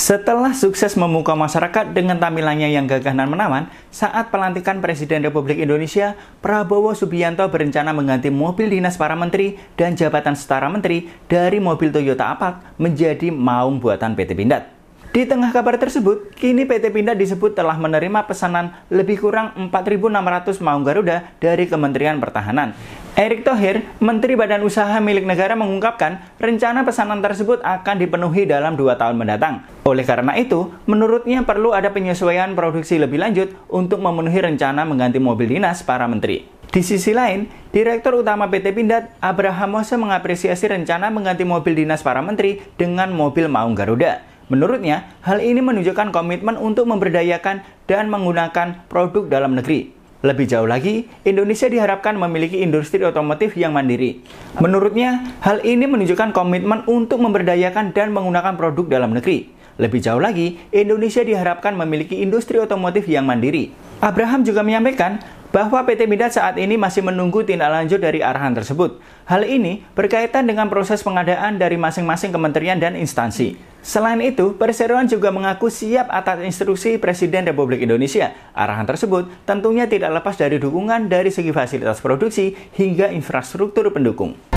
Setelah sukses memukau masyarakat dengan tampilannya yang gagah dan menawan, saat pelantikan Presiden Republik Indonesia, Prabowo Subianto berencana mengganti mobil dinas para menteri dan jabatan setara menteri dari mobil Toyota Apak menjadi maung buatan PT Pindad. Di tengah kabar tersebut, kini PT Pindad disebut telah menerima pesanan lebih kurang 4.600 maung Garuda dari Kementerian Pertahanan. Erick Thohir, Menteri Badan Usaha milik negara mengungkapkan rencana pesanan tersebut akan dipenuhi dalam dua tahun mendatang. Oleh karena itu, menurutnya perlu ada penyesuaian produksi lebih lanjut untuk memenuhi rencana mengganti mobil dinas para menteri. Di sisi lain, Direktur Utama PT Pindad, Abraham Mose mengapresiasi rencana mengganti mobil dinas para menteri dengan mobil maung Garuda. Menurutnya, hal ini menunjukkan komitmen untuk memberdayakan dan menggunakan produk dalam negeri. Lebih jauh lagi, Indonesia diharapkan memiliki industri otomotif yang mandiri. Menurutnya, hal ini menunjukkan komitmen untuk memberdayakan dan menggunakan produk dalam negeri. Lebih jauh lagi, Indonesia diharapkan memiliki industri otomotif yang mandiri. Abraham juga menyampaikan bahwa PT Midat saat ini masih menunggu tindak lanjut dari arahan tersebut. Hal ini berkaitan dengan proses pengadaan dari masing-masing kementerian dan instansi. Selain itu, perseroan juga mengaku siap atas instruksi Presiden Republik Indonesia. Arahan tersebut tentunya tidak lepas dari dukungan dari segi fasilitas produksi hingga infrastruktur pendukung.